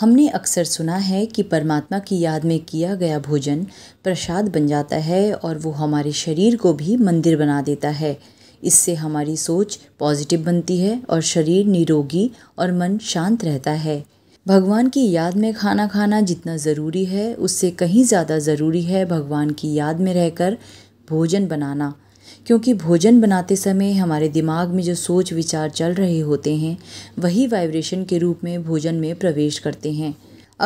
हमने अक्सर सुना है कि परमात्मा की याद में किया गया भोजन प्रसाद बन जाता है और वो हमारे शरीर को भी मंदिर बना देता है इससे हमारी सोच पॉजिटिव बनती है और शरीर निरोगी और मन शांत रहता है भगवान की याद में खाना खाना जितना ज़रूरी है उससे कहीं ज़्यादा ज़रूरी है भगवान की याद में रहकर भोजन बनाना क्योंकि भोजन बनाते समय हमारे दिमाग में जो सोच विचार चल रहे होते हैं वही वाइब्रेशन के रूप में भोजन में प्रवेश करते हैं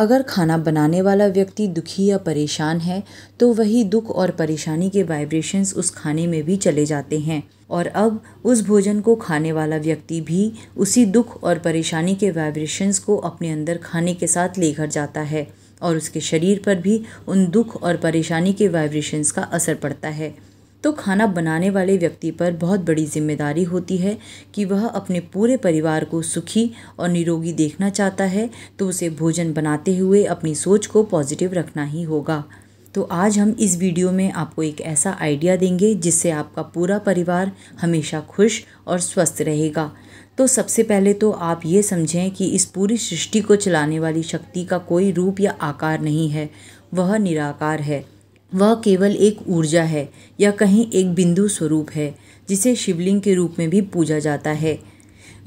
अगर खाना बनाने वाला व्यक्ति दुखी या परेशान है तो वही दुख और परेशानी के वाइब्रेशंस उस खाने में भी चले जाते हैं और अब उस भोजन को खाने वाला व्यक्ति भी उसी दुख और परेशानी के वाइब्रेशंस को अपने अंदर खाने के साथ लेकर जाता है और उसके शरीर पर भी उन दुख और परेशानी के वाइब्रेशंस का असर पड़ता है तो खाना बनाने वाले व्यक्ति पर बहुत बड़ी जिम्मेदारी होती है कि वह अपने पूरे परिवार को सुखी और निरोगी देखना चाहता है तो उसे भोजन बनाते हुए अपनी सोच को पॉजिटिव रखना ही होगा तो आज हम इस वीडियो में आपको एक ऐसा आइडिया देंगे जिससे आपका पूरा परिवार हमेशा खुश और स्वस्थ रहेगा तो सबसे पहले तो आप ये समझें कि इस पूरी सृष्टि को चलाने वाली शक्ति का कोई रूप या आकार नहीं है वह निराकार है वह केवल एक ऊर्जा है या कहीं एक बिंदु स्वरूप है जिसे शिवलिंग के रूप में भी पूजा जाता है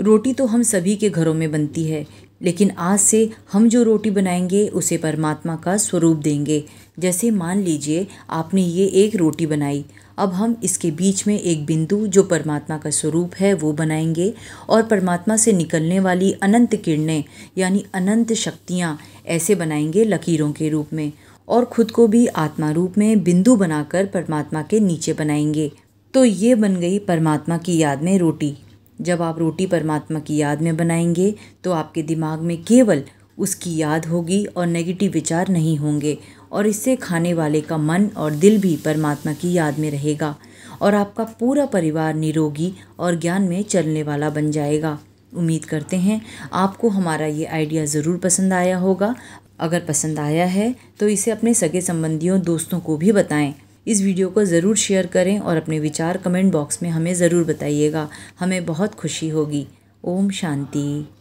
रोटी तो हम सभी के घरों में बनती है लेकिन आज से हम जो रोटी बनाएंगे उसे परमात्मा का स्वरूप देंगे जैसे मान लीजिए आपने ये एक रोटी बनाई अब हम इसके बीच में एक बिंदु जो परमात्मा का स्वरूप है वो बनाएंगे और परमात्मा से निकलने वाली अनंत किरणें यानी अनंत शक्तियाँ ऐसे बनाएंगे लकीरों के रूप में और खुद को भी आत्मा रूप में बिंदु बनाकर परमात्मा के नीचे बनाएंगे तो ये बन गई परमात्मा की याद में रोटी जब आप रोटी परमात्मा की याद में बनाएंगे तो आपके दिमाग में केवल उसकी याद होगी और नेगेटिव विचार नहीं होंगे और इससे खाने वाले का मन और दिल भी परमात्मा की याद में रहेगा और आपका पूरा परिवार निरोगी और ज्ञान में चलने वाला बन जाएगा उम्मीद करते हैं आपको हमारा ये आइडिया ज़रूर पसंद आया होगा अगर पसंद आया है तो इसे अपने सगे संबंधियों दोस्तों को भी बताएं इस वीडियो को ज़रूर शेयर करें और अपने विचार कमेंट बॉक्स में हमें ज़रूर बताइएगा हमें बहुत खुशी होगी ओम शांति